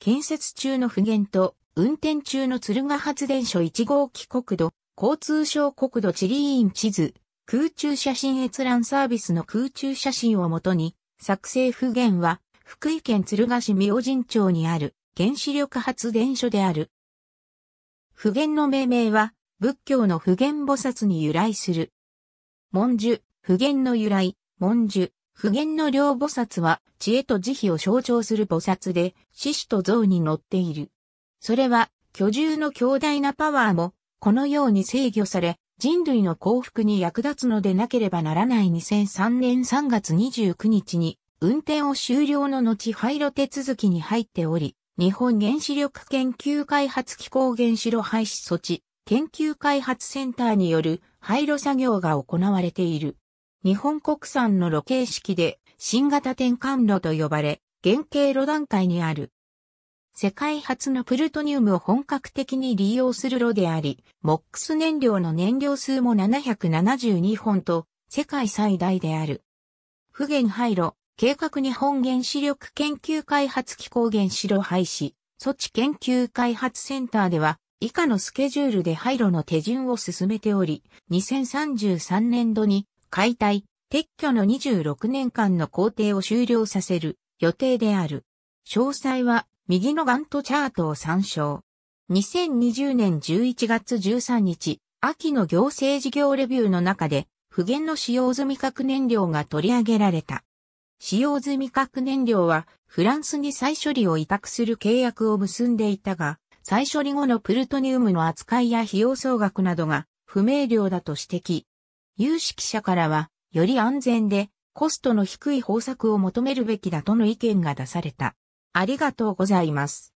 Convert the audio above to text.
建設中の普賢と、運転中の敦賀発電所1号機国土、交通省国土地理院地図、空中写真閲覧サービスの空中写真をもとに、作成普賢は、福井県敦賀市明神町にある原子力発電所である。普賢の命名は、仏教の普賢菩薩に由来する。文殊、普賢の由来、文殊、普賢の両菩薩は知恵と慈悲を象徴する菩薩で、獅子と象に乗っている。それは、居住の強大なパワーも、このように制御され、人類の幸福に役立つのでなければならない2003年3月29日に、運転を終了の後廃炉手続きに入っており、日本原子力研究開発機構原子炉廃止措置、研究開発センターによる廃炉作業が行われている。日本国産の路形式で新型転換炉と呼ばれ、原型炉段階にある。世界初のプルトニウムを本格的に利用する炉であり、モックス燃料の燃料数も772本と、世界最大である。不原廃炉、計画日本原子力研究開発機構原子炉廃止、措置研究開発センターでは、以下のスケジュールで廃炉の手順を進めており、2033年度に解体、撤去の26年間の工程を終了させる予定である。詳細は右のガントチャートを参照。2020年11月13日、秋の行政事業レビューの中で、不減の使用済み核燃料が取り上げられた。使用済み核燃料は、フランスに再処理を委託する契約を結んでいたが、再処理後のプルトニウムの扱いや費用総額などが不明瞭だと指摘。有識者からは、より安全でコストの低い方策を求めるべきだとの意見が出された。ありがとうございます。